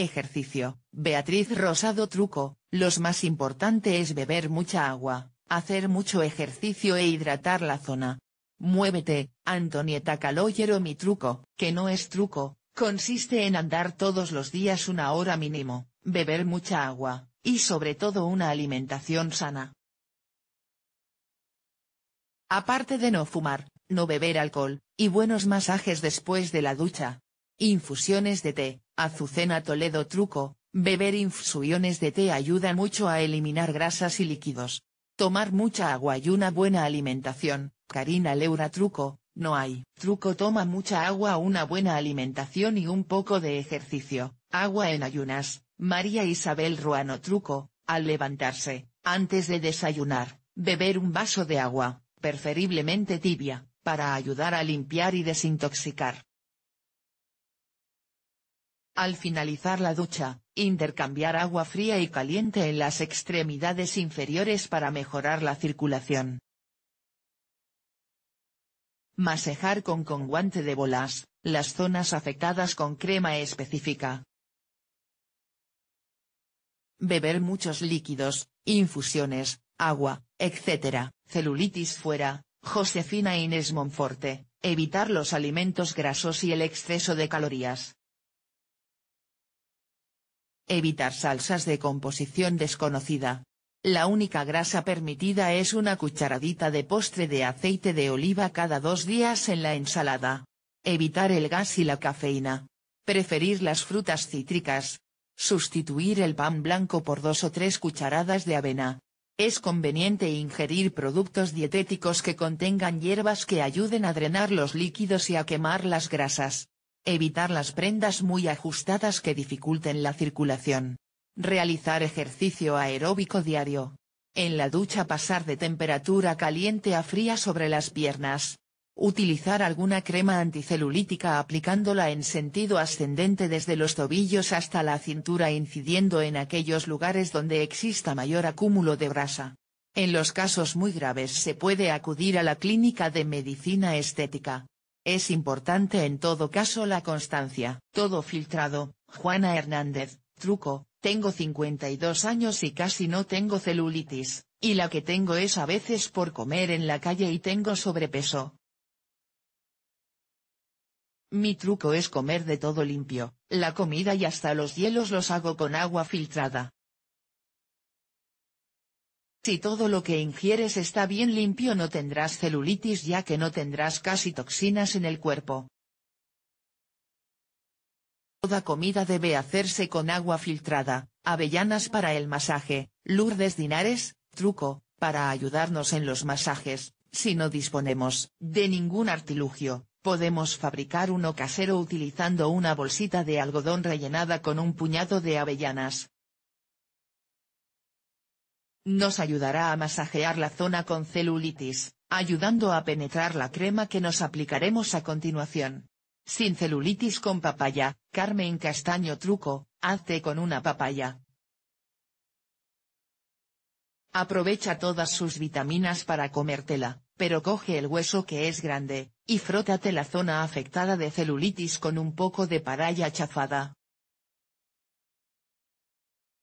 Ejercicio. Beatriz Rosado Truco. Los más importante es beber mucha agua, hacer mucho ejercicio e hidratar la zona. Muévete, Antonieta Caloyero mi truco, que no es truco, consiste en andar todos los días una hora mínimo, beber mucha agua, y sobre todo una alimentación sana. Aparte de no fumar, no beber alcohol, y buenos masajes después de la ducha. Infusiones de té, Azucena Toledo Truco, beber infusiones de té ayuda mucho a eliminar grasas y líquidos. Tomar mucha agua y una buena alimentación, Karina Leura Truco, no hay. Truco toma mucha agua, una buena alimentación y un poco de ejercicio, agua en ayunas, María Isabel Ruano Truco, al levantarse, antes de desayunar, beber un vaso de agua, preferiblemente tibia, para ayudar a limpiar y desintoxicar. Al finalizar la ducha, intercambiar agua fría y caliente en las extremidades inferiores para mejorar la circulación. Masejar con conguante de bolas, las zonas afectadas con crema específica. Beber muchos líquidos, infusiones, agua, etc. Celulitis fuera, Josefina Inés Monforte, evitar los alimentos grasos y el exceso de calorías. Evitar salsas de composición desconocida. La única grasa permitida es una cucharadita de postre de aceite de oliva cada dos días en la ensalada. Evitar el gas y la cafeína. Preferir las frutas cítricas. Sustituir el pan blanco por dos o tres cucharadas de avena. Es conveniente ingerir productos dietéticos que contengan hierbas que ayuden a drenar los líquidos y a quemar las grasas. Evitar las prendas muy ajustadas que dificulten la circulación. Realizar ejercicio aeróbico diario. En la ducha pasar de temperatura caliente a fría sobre las piernas. Utilizar alguna crema anticelulítica aplicándola en sentido ascendente desde los tobillos hasta la cintura incidiendo en aquellos lugares donde exista mayor acúmulo de grasa. En los casos muy graves se puede acudir a la clínica de medicina estética. Es importante en todo caso la constancia. Todo filtrado, Juana Hernández, truco, tengo 52 años y casi no tengo celulitis, y la que tengo es a veces por comer en la calle y tengo sobrepeso. Mi truco es comer de todo limpio, la comida y hasta los hielos los hago con agua filtrada. Si todo lo que ingieres está bien limpio no tendrás celulitis ya que no tendrás casi toxinas en el cuerpo. Toda comida debe hacerse con agua filtrada, avellanas para el masaje, Lourdes Dinares, truco, para ayudarnos en los masajes, si no disponemos de ningún artilugio, podemos fabricar uno casero utilizando una bolsita de algodón rellenada con un puñado de avellanas, nos ayudará a masajear la zona con celulitis, ayudando a penetrar la crema que nos aplicaremos a continuación. Sin celulitis con papaya, Carmen Castaño Truco, hazte con una papaya. Aprovecha todas sus vitaminas para comértela, pero coge el hueso que es grande, y frótate la zona afectada de celulitis con un poco de paraya chafada.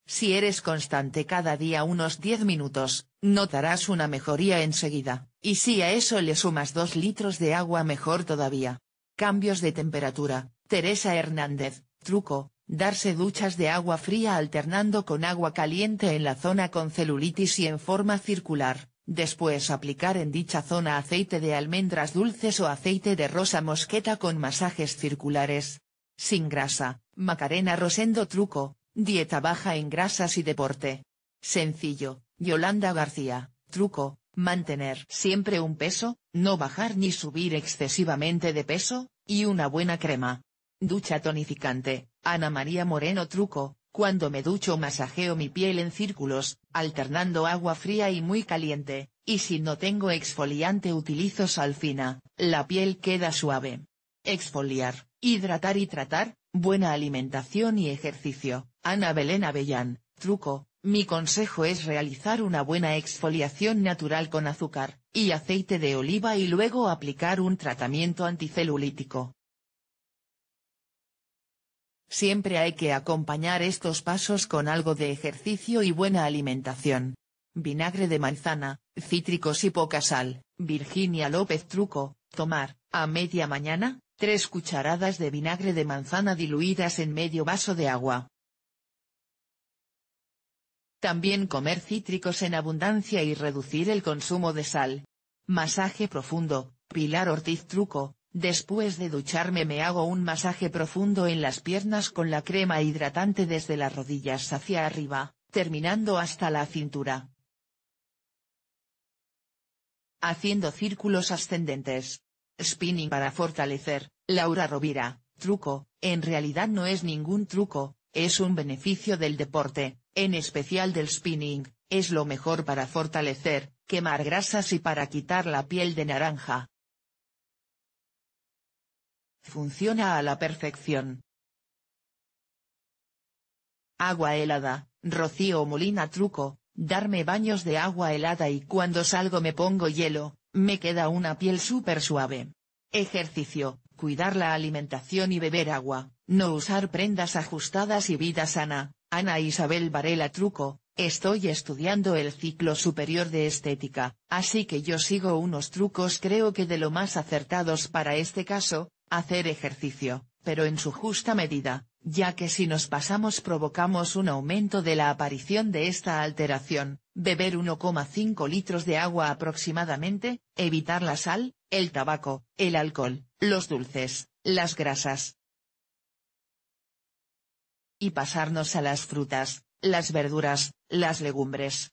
Si eres constante cada día unos 10 minutos, notarás una mejoría enseguida, y si a eso le sumas 2 litros de agua mejor todavía. Cambios de temperatura, Teresa Hernández, truco, darse duchas de agua fría alternando con agua caliente en la zona con celulitis y en forma circular, después aplicar en dicha zona aceite de almendras dulces o aceite de rosa mosqueta con masajes circulares. Sin grasa, Macarena Rosendo truco, Dieta baja en grasas y deporte. Sencillo, Yolanda García, truco, mantener siempre un peso, no bajar ni subir excesivamente de peso, y una buena crema. Ducha tonificante, Ana María Moreno truco, cuando me ducho masajeo mi piel en círculos, alternando agua fría y muy caliente, y si no tengo exfoliante utilizo fina, la piel queda suave. Exfoliar, hidratar y tratar, buena alimentación y ejercicio, Ana Belén Avellán, truco, mi consejo es realizar una buena exfoliación natural con azúcar y aceite de oliva y luego aplicar un tratamiento anticelulítico. Siempre hay que acompañar estos pasos con algo de ejercicio y buena alimentación. Vinagre de manzana, cítricos y poca sal. Virginia López Truco, tomar, a media mañana, tres cucharadas de vinagre de manzana diluidas en medio vaso de agua. También comer cítricos en abundancia y reducir el consumo de sal. Masaje profundo, Pilar Ortiz Truco, después de ducharme me hago un masaje profundo en las piernas con la crema hidratante desde las rodillas hacia arriba, terminando hasta la cintura. Haciendo círculos ascendentes. Spinning para fortalecer, Laura Rovira, truco, en realidad no es ningún truco, es un beneficio del deporte, en especial del spinning, es lo mejor para fortalecer, quemar grasas y para quitar la piel de naranja. Funciona a la perfección. Agua helada, Rocío Molina truco, darme baños de agua helada y cuando salgo me pongo hielo, me queda una piel súper suave. Ejercicio, cuidar la alimentación y beber agua, no usar prendas ajustadas y vida sana, Ana Isabel Varela Truco, estoy estudiando el ciclo superior de estética, así que yo sigo unos trucos creo que de lo más acertados para este caso, hacer ejercicio, pero en su justa medida, ya que si nos pasamos provocamos un aumento de la aparición de esta alteración, beber 1,5 litros de agua aproximadamente, evitar la sal, el tabaco, el alcohol, los dulces, las grasas, y pasarnos a las frutas, las verduras, las legumbres.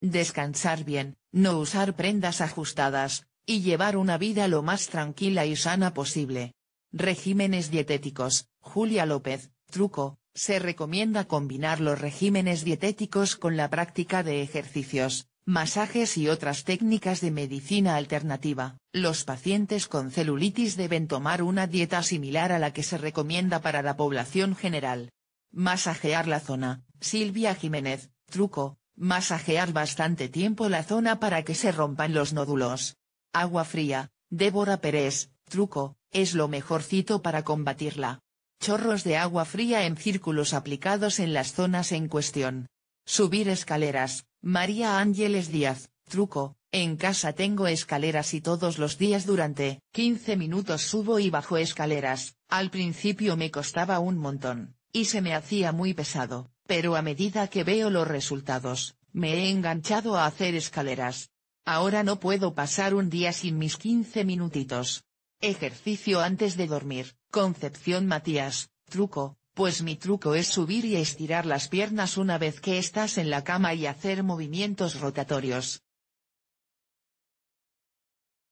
Descansar bien, no usar prendas ajustadas, y llevar una vida lo más tranquila y sana posible. Regímenes dietéticos, Julia López, truco, se recomienda combinar los regímenes dietéticos con la práctica de ejercicios, masajes y otras técnicas de medicina alternativa. Los pacientes con celulitis deben tomar una dieta similar a la que se recomienda para la población general. Masajear la zona, Silvia Jiménez, truco, masajear bastante tiempo la zona para que se rompan los nódulos. Agua fría, Débora Pérez, truco, es lo mejorcito para combatirla. Chorros de agua fría en círculos aplicados en las zonas en cuestión. Subir escaleras, María Ángeles Díaz, truco, en casa tengo escaleras y todos los días durante 15 minutos subo y bajo escaleras, al principio me costaba un montón, y se me hacía muy pesado, pero a medida que veo los resultados, me he enganchado a hacer escaleras. Ahora no puedo pasar un día sin mis 15 minutitos. Ejercicio antes de dormir, Concepción Matías, truco, pues mi truco es subir y estirar las piernas una vez que estás en la cama y hacer movimientos rotatorios.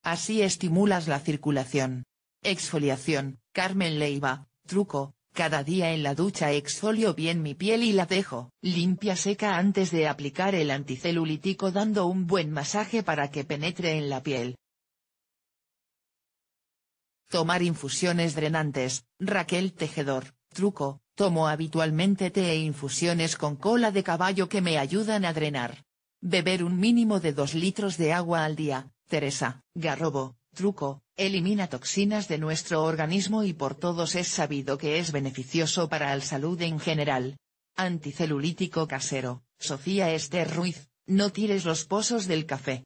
Así estimulas la circulación. Exfoliación, Carmen Leiva, truco, cada día en la ducha exfolio bien mi piel y la dejo limpia seca antes de aplicar el anticelulítico dando un buen masaje para que penetre en la piel. Tomar infusiones drenantes, Raquel Tejedor. Truco, tomo habitualmente té e infusiones con cola de caballo que me ayudan a drenar. Beber un mínimo de 2 litros de agua al día, Teresa. Garrobo, truco, elimina toxinas de nuestro organismo y por todos es sabido que es beneficioso para la salud en general. Anticelulítico casero, Sofía Esther Ruiz, no tires los pozos del café.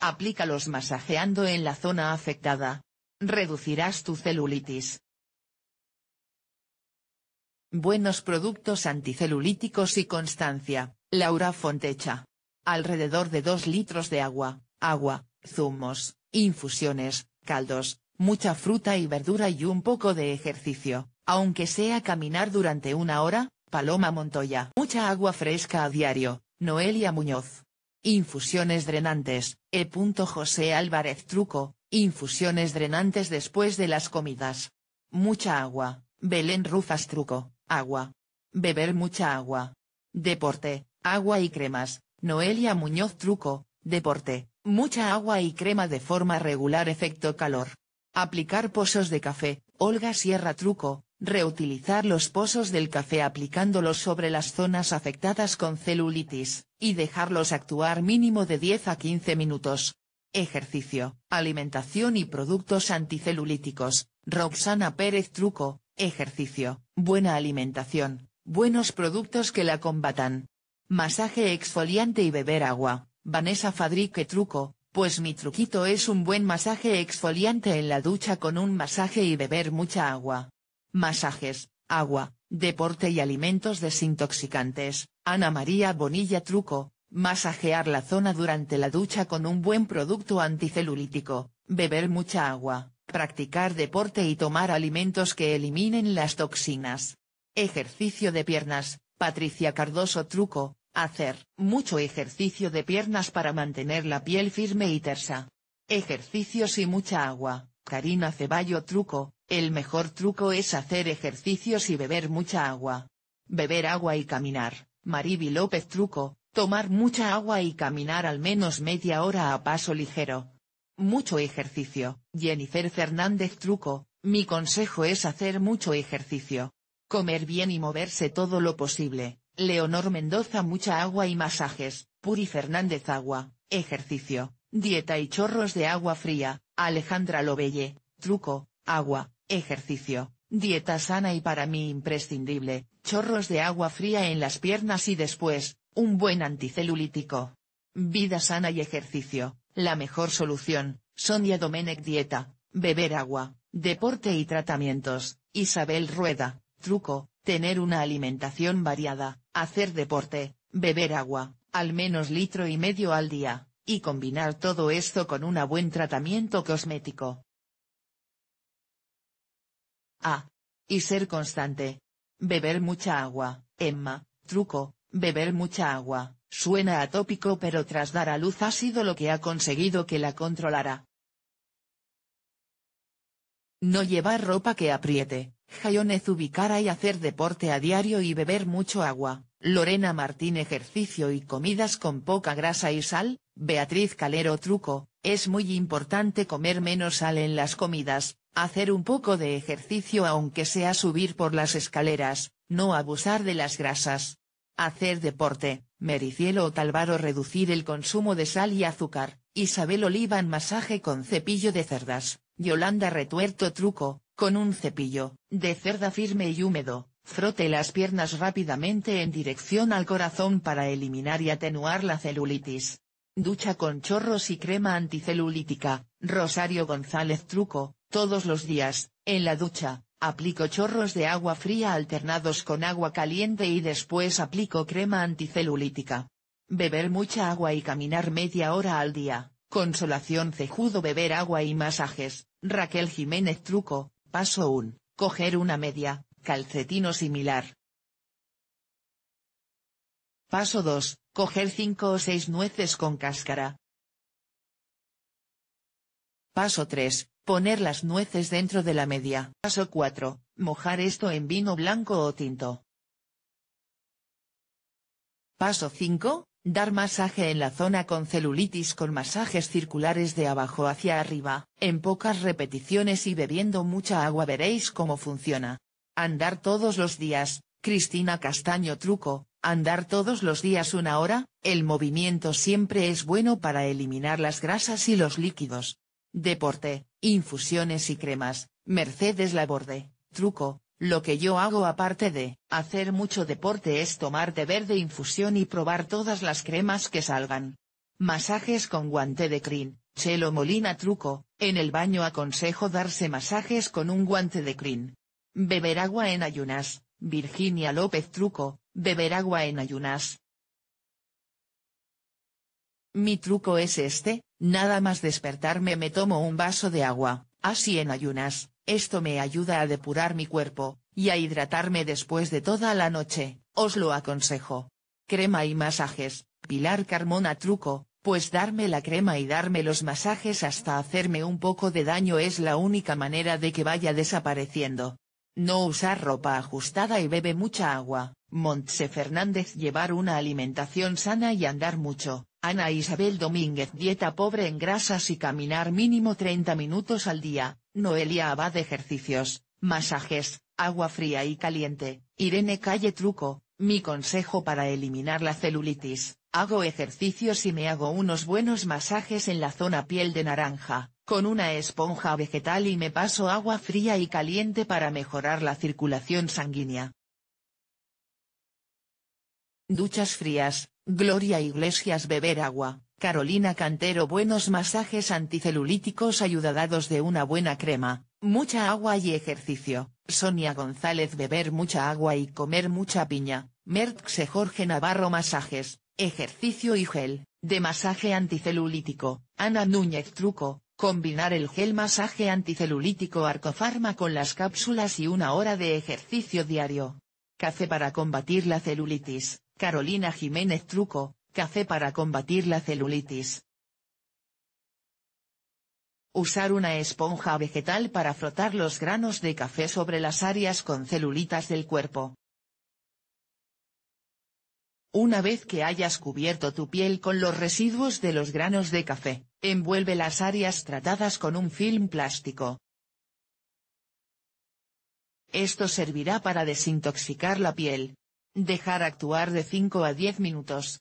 Aplícalos masajeando en la zona afectada, Reducirás tu celulitis. Buenos productos anticelulíticos y constancia, Laura Fontecha. Alrededor de 2 litros de agua, agua, zumos, infusiones, caldos, mucha fruta y verdura y un poco de ejercicio, aunque sea caminar durante una hora, Paloma Montoya. Mucha agua fresca a diario, Noelia Muñoz. Infusiones drenantes, E. José Álvarez Truco, Infusiones drenantes después de las comidas. Mucha agua, Belén Rufas truco, agua. Beber mucha agua. Deporte, agua y cremas, Noelia Muñoz truco, deporte, mucha agua y crema de forma regular efecto calor. Aplicar pozos de café, Olga Sierra truco, reutilizar los pozos del café aplicándolos sobre las zonas afectadas con celulitis, y dejarlos actuar mínimo de 10 a 15 minutos ejercicio, alimentación y productos anticelulíticos, Roxana Pérez Truco, ejercicio, buena alimentación, buenos productos que la combatan. Masaje exfoliante y beber agua, Vanessa Fadrique Truco, pues mi truquito es un buen masaje exfoliante en la ducha con un masaje y beber mucha agua. Masajes, agua, deporte y alimentos desintoxicantes, Ana María Bonilla Truco, Masajear la zona durante la ducha con un buen producto anticelulítico, beber mucha agua, practicar deporte y tomar alimentos que eliminen las toxinas. Ejercicio de piernas, Patricia Cardoso Truco, hacer mucho ejercicio de piernas para mantener la piel firme y tersa. Ejercicios y mucha agua, Karina Ceballo Truco, el mejor truco es hacer ejercicios y beber mucha agua. Beber agua y caminar, Mariby López Truco, Tomar mucha agua y caminar al menos media hora a paso ligero. Mucho ejercicio, Jennifer Fernández Truco, mi consejo es hacer mucho ejercicio. Comer bien y moverse todo lo posible, Leonor Mendoza mucha agua y masajes, Puri Fernández agua, ejercicio, dieta y chorros de agua fría, Alejandra Lobelle, truco, agua, ejercicio, dieta sana y para mí imprescindible, chorros de agua fría en las piernas y después, un buen anticelulítico. Vida sana y ejercicio, la mejor solución, Sonia Domenech Dieta, beber agua, deporte y tratamientos, Isabel Rueda, truco, tener una alimentación variada, hacer deporte, beber agua, al menos litro y medio al día, y combinar todo esto con un buen tratamiento cosmético. A. Ah, y ser constante. Beber mucha agua, Emma, truco, Beber mucha agua, suena atópico pero tras dar a luz ha sido lo que ha conseguido que la controlara. No llevar ropa que apriete, jayonez ubicara y hacer deporte a diario y beber mucho agua, Lorena Martín ejercicio y comidas con poca grasa y sal, Beatriz Calero truco, es muy importante comer menos sal en las comidas, hacer un poco de ejercicio aunque sea subir por las escaleras, no abusar de las grasas, Hacer deporte, Mericielo o Talvaro reducir el consumo de sal y azúcar, Isabel Oliva en masaje con cepillo de cerdas, Yolanda retuerto truco, con un cepillo, de cerda firme y húmedo, frote las piernas rápidamente en dirección al corazón para eliminar y atenuar la celulitis. Ducha con chorros y crema anticelulítica, Rosario González truco, todos los días, en la ducha, Aplico chorros de agua fría alternados con agua caliente y después aplico crema anticelulítica. Beber mucha agua y caminar media hora al día. Consolación Cejudo beber agua y masajes. Raquel Jiménez truco. Paso 1. Coger una media, calcetino similar. Paso 2. Coger 5 o 6 nueces con cáscara. Paso 3. Poner las nueces dentro de la media. Paso 4. Mojar esto en vino blanco o tinto. Paso 5. Dar masaje en la zona con celulitis con masajes circulares de abajo hacia arriba, en pocas repeticiones y bebiendo mucha agua veréis cómo funciona. Andar todos los días, Cristina Castaño Truco, andar todos los días una hora, el movimiento siempre es bueno para eliminar las grasas y los líquidos. Deporte, infusiones y cremas, Mercedes Laborde, truco, lo que yo hago aparte de hacer mucho deporte es tomar de verde infusión y probar todas las cremas que salgan. Masajes con guante de crin, Chelo Molina truco, en el baño aconsejo darse masajes con un guante de crin. Beber agua en ayunas, Virginia López truco, beber agua en ayunas, mi truco es este, nada más despertarme me tomo un vaso de agua, así en ayunas, esto me ayuda a depurar mi cuerpo, y a hidratarme después de toda la noche, os lo aconsejo. Crema y masajes, Pilar Carmona truco, pues darme la crema y darme los masajes hasta hacerme un poco de daño es la única manera de que vaya desapareciendo. No usar ropa ajustada y bebe mucha agua. Montse Fernández llevar una alimentación sana y andar mucho, Ana Isabel Domínguez dieta pobre en grasas y caminar mínimo 30 minutos al día, Noelia Abad ejercicios, masajes, agua fría y caliente, Irene Calle Truco, mi consejo para eliminar la celulitis, hago ejercicios y me hago unos buenos masajes en la zona piel de naranja, con una esponja vegetal y me paso agua fría y caliente para mejorar la circulación sanguínea. Duchas frías, Gloria Iglesias beber agua, Carolina Cantero buenos masajes anticelulíticos ayudados de una buena crema, mucha agua y ejercicio, Sonia González beber mucha agua y comer mucha piña, Merckse Jorge Navarro masajes, ejercicio y gel, de masaje anticelulítico, Ana Núñez truco, combinar el gel masaje anticelulítico Arcofarma con las cápsulas y una hora de ejercicio diario. Café para combatir la celulitis. Carolina Jiménez Truco, café para combatir la celulitis. Usar una esponja vegetal para frotar los granos de café sobre las áreas con celulitas del cuerpo. Una vez que hayas cubierto tu piel con los residuos de los granos de café, envuelve las áreas tratadas con un film plástico. Esto servirá para desintoxicar la piel, Dejar actuar de 5 a 10 minutos.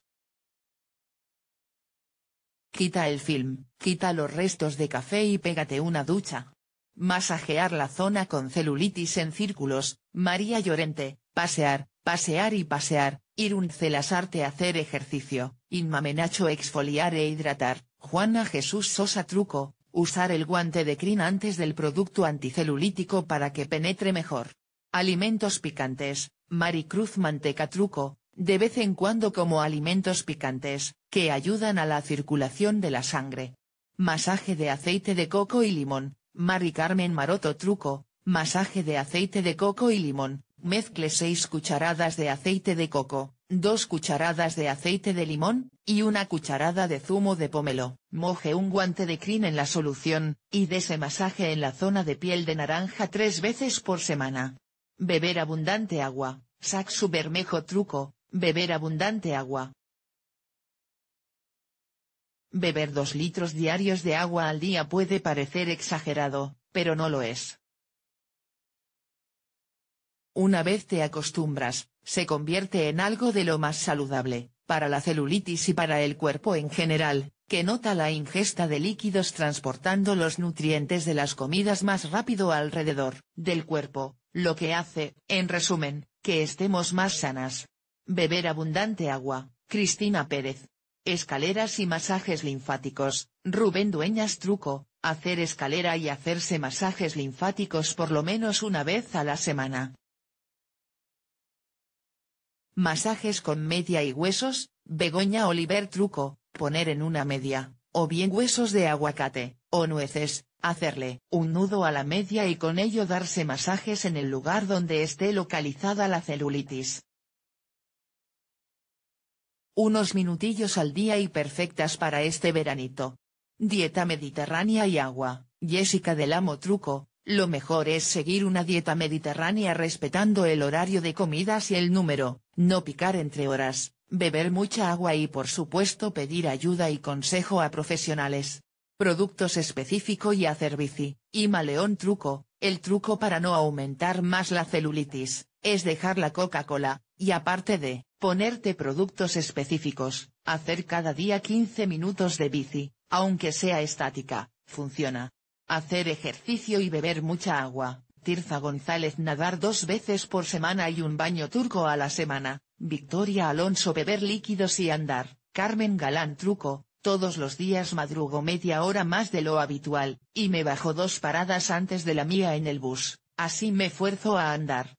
Quita el film, quita los restos de café y pégate una ducha. Masajear la zona con celulitis en círculos, María Llorente, pasear, pasear y pasear, ir un celasarte hacer ejercicio, inmamenacho exfoliar e hidratar, Juana Jesús Sosa truco, usar el guante de crin antes del producto anticelulítico para que penetre mejor. Alimentos picantes, Maricruz truco, de vez en cuando como alimentos picantes, que ayudan a la circulación de la sangre. Masaje de aceite de coco y limón, Mari Carmen Maroto Truco, masaje de aceite de coco y limón, mezcle 6 cucharadas de aceite de coco, 2 cucharadas de aceite de limón, y una cucharada de zumo de pomelo. Moje un guante de crin en la solución, y dese masaje en la zona de piel de naranja tres veces por semana. Beber abundante agua, su Bermejo truco, beber abundante agua. Beber dos litros diarios de agua al día puede parecer exagerado, pero no lo es. Una vez te acostumbras, se convierte en algo de lo más saludable, para la celulitis y para el cuerpo en general, que nota la ingesta de líquidos transportando los nutrientes de las comidas más rápido alrededor del cuerpo, lo que hace, en resumen, que estemos más sanas. Beber abundante agua, Cristina Pérez. Escaleras y masajes linfáticos, Rubén Dueñas Truco, hacer escalera y hacerse masajes linfáticos por lo menos una vez a la semana. Masajes con media y huesos, Begoña Oliver Truco, poner en una media, o bien huesos de aguacate, o nueces, hacerle un nudo a la media y con ello darse masajes en el lugar donde esté localizada la celulitis. Unos minutillos al día y perfectas para este veranito. Dieta mediterránea y agua, Jessica del Amo Truco, lo mejor es seguir una dieta mediterránea respetando el horario de comidas y el número, no picar entre horas, beber mucha agua y por supuesto pedir ayuda y consejo a profesionales productos específico y hacer bici. Y maleón truco, el truco para no aumentar más la celulitis, es dejar la Coca-Cola, y aparte de, ponerte productos específicos, hacer cada día 15 minutos de bici, aunque sea estática, funciona. Hacer ejercicio y beber mucha agua. Tirza González nadar dos veces por semana y un baño turco a la semana, Victoria Alonso beber líquidos y andar, Carmen Galán truco, todos los días madrugo media hora más de lo habitual, y me bajo dos paradas antes de la mía en el bus, así me esfuerzo a andar.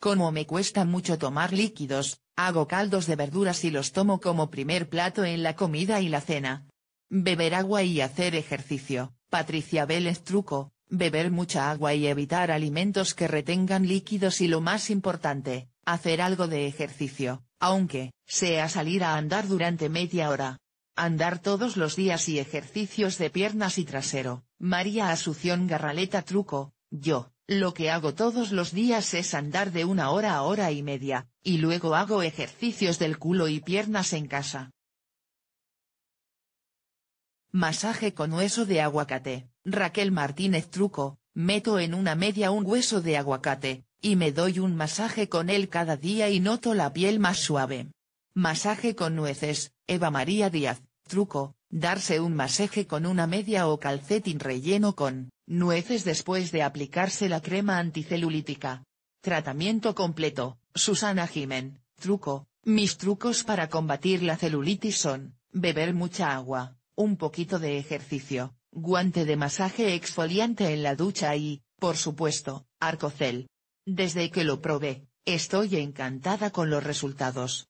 Como me cuesta mucho tomar líquidos, hago caldos de verduras y los tomo como primer plato en la comida y la cena. Beber agua y hacer ejercicio, Patricia Vélez Truco, beber mucha agua y evitar alimentos que retengan líquidos y lo más importante, hacer algo de ejercicio, aunque, sea salir a andar durante media hora. Andar todos los días y ejercicios de piernas y trasero, María Asunción Garraleta Truco, yo, lo que hago todos los días es andar de una hora a hora y media, y luego hago ejercicios del culo y piernas en casa. Masaje con hueso de aguacate, Raquel Martínez Truco, meto en una media un hueso de aguacate, y me doy un masaje con él cada día y noto la piel más suave. Masaje con nueces, Eva María Díaz, truco, darse un masaje con una media o calcetín relleno con, nueces después de aplicarse la crema anticelulítica. Tratamiento completo, Susana jiménez truco, mis trucos para combatir la celulitis son, beber mucha agua, un poquito de ejercicio, guante de masaje exfoliante en la ducha y, por supuesto, arcocel. Desde que lo probé, estoy encantada con los resultados.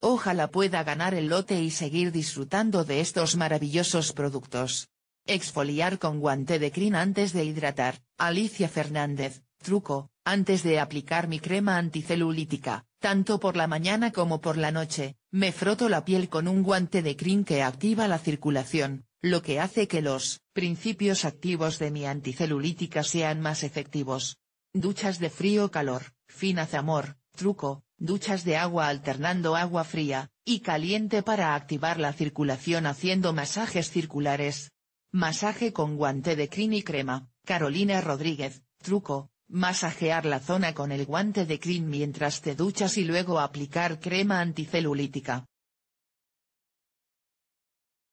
Ojalá pueda ganar el lote y seguir disfrutando de estos maravillosos productos. Exfoliar con guante de crin antes de hidratar, Alicia Fernández, truco, antes de aplicar mi crema anticelulítica, tanto por la mañana como por la noche, me froto la piel con un guante de crin que activa la circulación, lo que hace que los principios activos de mi anticelulítica sean más efectivos. Duchas de frío-calor, fina zamor, truco, duchas de agua alternando agua fría y caliente para activar la circulación haciendo masajes circulares. Masaje con guante de crin y crema, Carolina Rodríguez, truco, masajear la zona con el guante de crin mientras te duchas y luego aplicar crema anticelulítica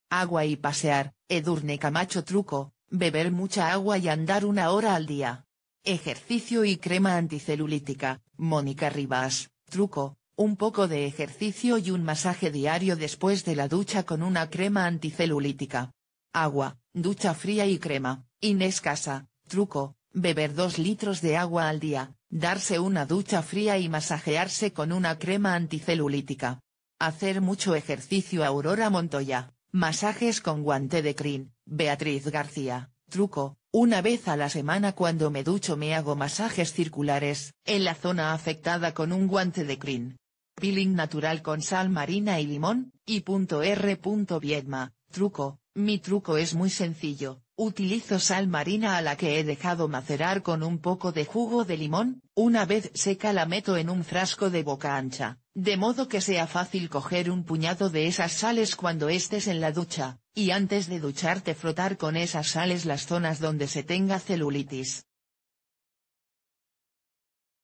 agua y pasear, Edurne Camacho truco, beber mucha agua y andar una hora al día. Ejercicio y crema anticelulítica, Mónica Rivas, truco, un poco de ejercicio y un masaje diario después de la ducha con una crema anticelulítica. Agua, ducha fría y crema, Inés Casa, truco, beber dos litros de agua al día, darse una ducha fría y masajearse con una crema anticelulítica. Hacer mucho ejercicio Aurora Montoya. Masajes con guante de crin, Beatriz García, truco, una vez a la semana cuando me ducho me hago masajes circulares, en la zona afectada con un guante de crin. Peeling natural con sal marina y limón, y punto R. Viedma, truco, mi truco es muy sencillo, utilizo sal marina a la que he dejado macerar con un poco de jugo de limón, una vez seca la meto en un frasco de boca ancha, de modo que sea fácil coger un puñado de esas sales cuando estés en la ducha, y antes de ducharte frotar con esas sales las zonas donde se tenga celulitis.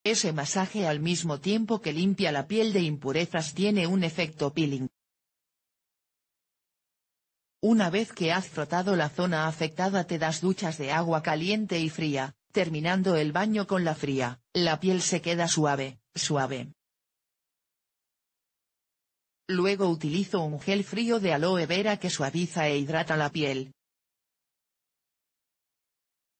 Ese masaje al mismo tiempo que limpia la piel de impurezas tiene un efecto peeling. Una vez que has frotado la zona afectada te das duchas de agua caliente y fría, terminando el baño con la fría, la piel se queda suave, suave. Luego utilizo un gel frío de aloe vera que suaviza e hidrata la piel.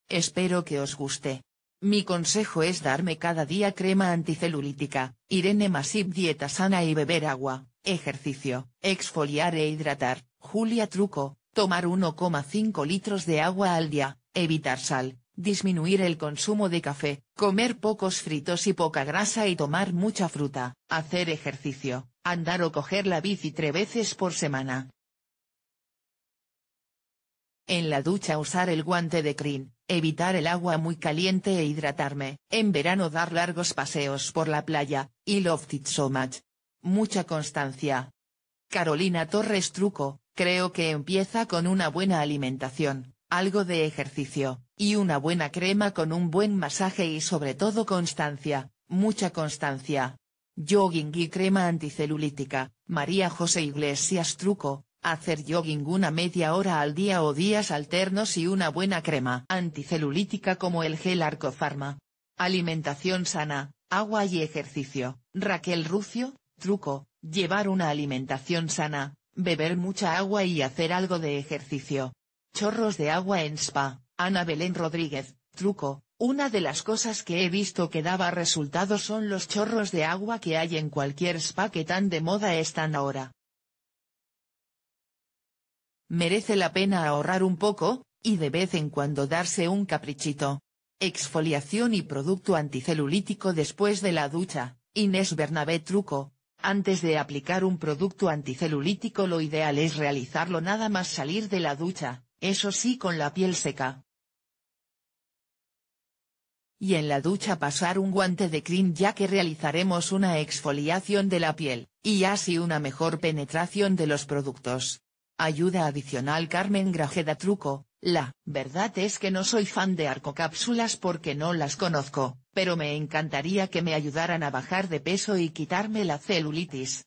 Espero que os guste. Mi consejo es darme cada día crema anticelulítica, Irene Masip dieta sana y beber agua, ejercicio, exfoliar e hidratar, Julia Truco, tomar 1,5 litros de agua al día, evitar sal, disminuir el consumo de café, comer pocos fritos y poca grasa y tomar mucha fruta, hacer ejercicio, andar o coger la bici tres veces por semana. En la ducha usar el guante de crin, evitar el agua muy caliente e hidratarme, en verano dar largos paseos por la playa, y loved it so much. Mucha constancia. Carolina Torres Truco, creo que empieza con una buena alimentación, algo de ejercicio, y una buena crema con un buen masaje y sobre todo constancia, mucha constancia. Jogging y crema anticelulítica, María José Iglesias Truco, hacer jogging una media hora al día o días alternos y una buena crema anticelulítica como el gel Arcofarma. Alimentación sana, agua y ejercicio, Raquel Rucio, Truco, llevar una alimentación sana, beber mucha agua y hacer algo de ejercicio. Chorros de agua en spa, Ana Belén Rodríguez, truco, una de las cosas que he visto que daba resultados son los chorros de agua que hay en cualquier spa que tan de moda están ahora. Merece la pena ahorrar un poco, y de vez en cuando darse un caprichito. Exfoliación y producto anticelulítico después de la ducha, Inés Bernabé Truco. Antes de aplicar un producto anticelulítico lo ideal es realizarlo nada más salir de la ducha, eso sí con la piel seca. Y en la ducha pasar un guante de cream ya que realizaremos una exfoliación de la piel, y así una mejor penetración de los productos. Ayuda adicional Carmen Grajeda Truco, la verdad es que no soy fan de arcocápsulas porque no las conozco, pero me encantaría que me ayudaran a bajar de peso y quitarme la celulitis.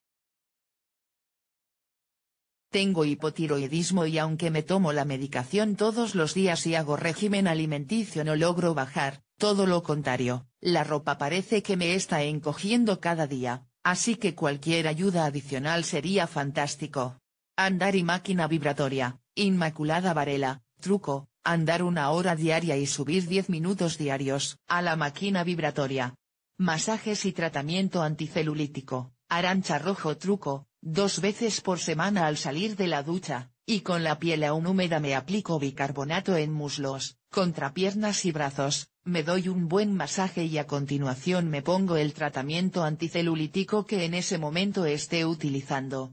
Tengo hipotiroidismo y aunque me tomo la medicación todos los días y hago régimen alimenticio no logro bajar, todo lo contrario, la ropa parece que me está encogiendo cada día, así que cualquier ayuda adicional sería fantástico. Andar y máquina vibratoria, Inmaculada Varela, truco, andar una hora diaria y subir 10 minutos diarios a la máquina vibratoria. Masajes y tratamiento anticelulítico, Arancha Rojo truco, dos veces por semana al salir de la ducha, y con la piel aún húmeda me aplico bicarbonato en muslos, contrapiernas y brazos, me doy un buen masaje y a continuación me pongo el tratamiento anticelulítico que en ese momento esté utilizando.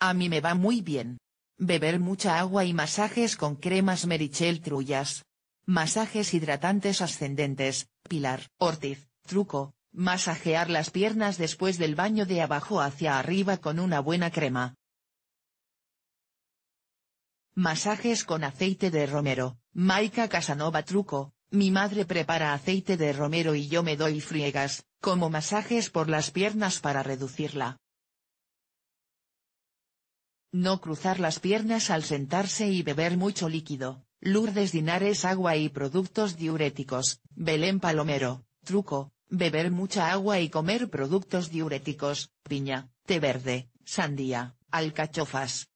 A mí me va muy bien. Beber mucha agua y masajes con cremas Merichel Trullas. Masajes hidratantes ascendentes, Pilar, Ortiz, Truco, Masajear las piernas después del baño de abajo hacia arriba con una buena crema. Masajes con aceite de romero. Maika Casanova truco, mi madre prepara aceite de romero y yo me doy friegas, como masajes por las piernas para reducirla. No cruzar las piernas al sentarse y beber mucho líquido. Lourdes Dinares agua y productos diuréticos. Belén Palomero, truco, beber mucha agua y comer productos diuréticos, piña, té verde, sandía, alcachofas.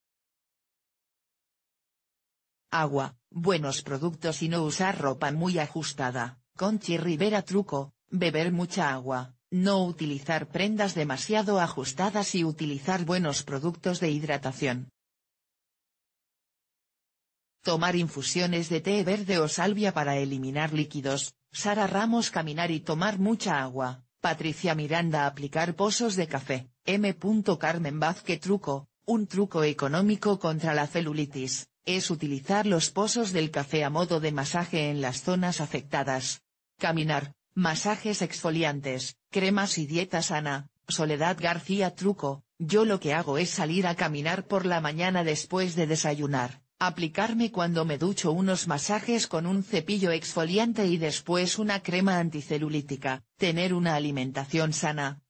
Agua, buenos productos y no usar ropa muy ajustada, Conchi Rivera truco, beber mucha agua, no utilizar prendas demasiado ajustadas y utilizar buenos productos de hidratación. Tomar infusiones de té verde o salvia para eliminar líquidos, Sara Ramos caminar y tomar mucha agua, Patricia Miranda aplicar pozos de café, M. Carmen Vázquez truco, un truco económico contra la celulitis, es utilizar los pozos del café a modo de masaje en las zonas afectadas. Caminar, masajes exfoliantes, cremas y dieta sana, Soledad García truco, yo lo que hago es salir a caminar por la mañana después de desayunar Aplicarme cuando me ducho unos masajes con un cepillo exfoliante y después una crema anticelulítica, tener una alimentación sana.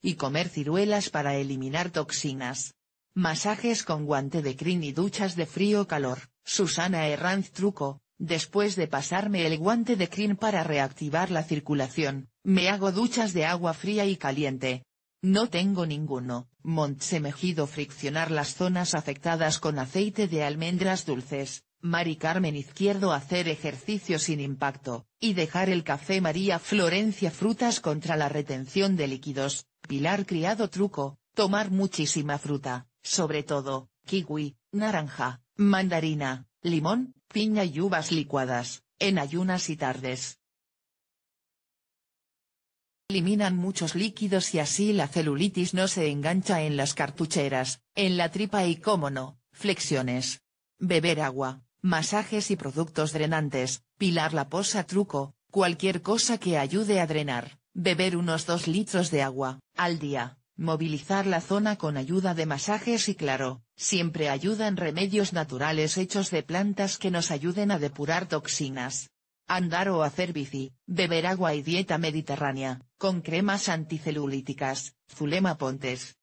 Y comer ciruelas para eliminar toxinas. Masajes con guante de crin y duchas de frío-calor, Susana Herranz truco, después de pasarme el guante de crin para reactivar la circulación, me hago duchas de agua fría y caliente, no tengo ninguno, Montse Mejido friccionar las zonas afectadas con aceite de almendras dulces, Mari Carmen Izquierdo hacer ejercicio sin impacto, y dejar el café María Florencia frutas contra la retención de líquidos, Pilar criado truco, tomar muchísima fruta, sobre todo, kiwi, naranja, mandarina, limón, piña y uvas licuadas, en ayunas y tardes, Eliminan muchos líquidos y así la celulitis no se engancha en las cartucheras, en la tripa y cómo no, flexiones. Beber agua, masajes y productos drenantes, pilar la posa truco, cualquier cosa que ayude a drenar, beber unos 2 litros de agua, al día, movilizar la zona con ayuda de masajes y claro, siempre ayudan remedios naturales hechos de plantas que nos ayuden a depurar toxinas. Andar o hacer bici, beber agua y dieta mediterránea, con cremas anticelulíticas, Zulema Pontes.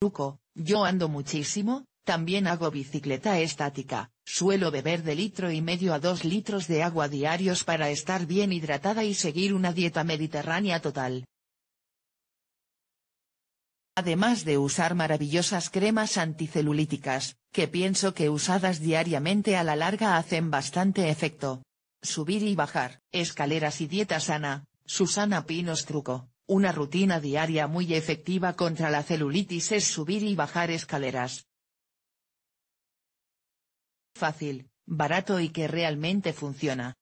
Luco, yo ando muchísimo, también hago bicicleta estática, suelo beber de litro y medio a dos litros de agua diarios para estar bien hidratada y seguir una dieta mediterránea total. Además de usar maravillosas cremas anticelulíticas, que pienso que usadas diariamente a la larga hacen bastante efecto subir y bajar, escaleras y dieta sana, Susana Pinos Truco. Una rutina diaria muy efectiva contra la celulitis es subir y bajar escaleras. Fácil, barato y que realmente funciona.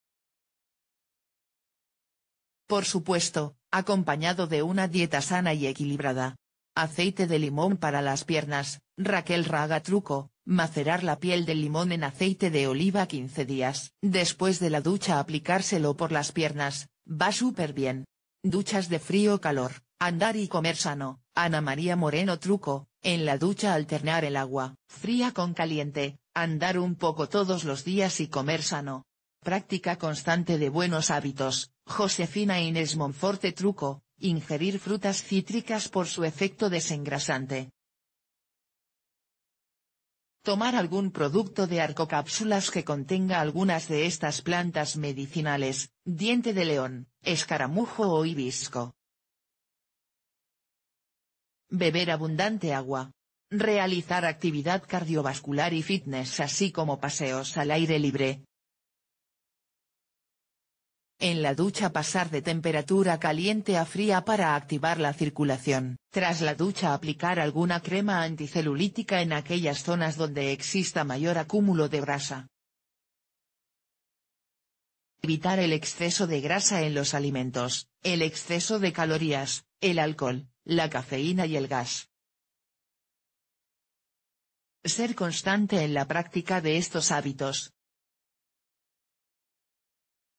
Por supuesto, acompañado de una dieta sana y equilibrada. Aceite de limón para las piernas, Raquel Raga Truco, Macerar la piel del limón en aceite de oliva 15 días. Después de la ducha aplicárselo por las piernas, va súper bien. Duchas de frío calor, andar y comer sano. Ana María Moreno truco, en la ducha alternar el agua fría con caliente, andar un poco todos los días y comer sano. Práctica constante de buenos hábitos. Josefina Inés Monforte truco, ingerir frutas cítricas por su efecto desengrasante. Tomar algún producto de arcocápsulas que contenga algunas de estas plantas medicinales, diente de león, escaramujo o hibisco. Beber abundante agua. Realizar actividad cardiovascular y fitness así como paseos al aire libre, en la ducha pasar de temperatura caliente a fría para activar la circulación. Tras la ducha aplicar alguna crema anticelulítica en aquellas zonas donde exista mayor acúmulo de grasa. Evitar el exceso de grasa en los alimentos, el exceso de calorías, el alcohol, la cafeína y el gas. Ser constante en la práctica de estos hábitos,